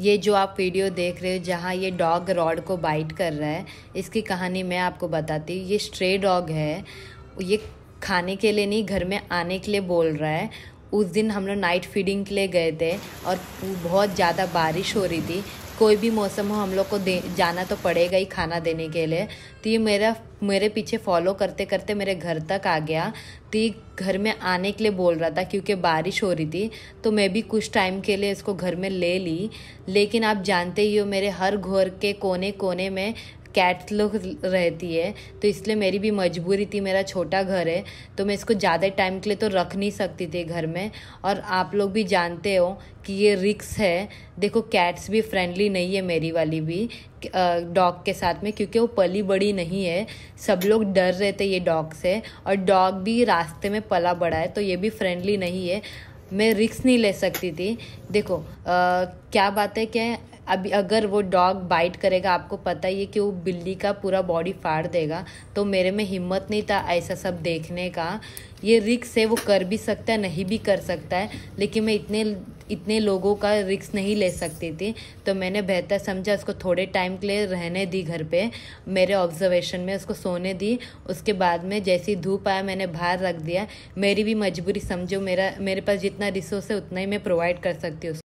ये जो आप वीडियो देख रहे हो जहाँ ये डॉग रॉड को बाइट कर रहा है इसकी कहानी मैं आपको बताती हूँ ये स्ट्रे डॉग है ये खाने के लिए नहीं घर में आने के लिए बोल रहा है उस दिन हम लोग नाइट फीडिंग के लिए गए थे और बहुत ज़्यादा बारिश हो रही थी कोई भी मौसम हो हम लोग को दे जाना तो पड़ेगा ही खाना देने के लिए तो ये मेरा मेरे पीछे फॉलो करते करते मेरे घर तक आ गया तो ये घर में आने के लिए बोल रहा था क्योंकि बारिश हो रही थी तो मैं भी कुछ टाइम के लिए इसको घर में ले ली लेकिन आप जानते ही हो मेरे हर घर के कोने कोने में कैट लोग रहती है तो इसलिए मेरी भी मजबूरी थी मेरा छोटा घर है तो मैं इसको ज़्यादा टाइम के लिए तो रख नहीं सकती थी घर में और आप लोग भी जानते हो कि ये रिक्स है देखो कैट्स भी फ्रेंडली नहीं है मेरी वाली भी डॉग के साथ में क्योंकि वो पली बड़ी नहीं है सब लोग डर रहे थे ये डॉग से और डॉग भी रास्ते में पला बड़ा है तो ये भी फ्रेंडली नहीं है मैं रिक्स नहीं ले सकती थी देखो आ, क्या बात है कि अभी अगर वो डॉग बाइट करेगा आपको पता ही है कि वो बिल्ली का पूरा बॉडी फाड़ देगा तो मेरे में हिम्मत नहीं था ऐसा सब देखने का ये रिक्स है वो कर भी सकता है नहीं भी कर सकता है लेकिन मैं इतने इतने लोगों का रिक्स नहीं ले सकती थी तो मैंने बेहतर समझा उसको थोड़े टाइम के लिए रहने दी घर पे मेरे ऑब्जर्वेशन में उसको सोने दी उसके बाद में जैसी धूप आया मैंने बाहर रख दिया मेरी भी मजबूरी समझो मेरा मेरे पास जितना रिसोर्स है उतना ही मैं प्रोवाइड कर सकती हूँ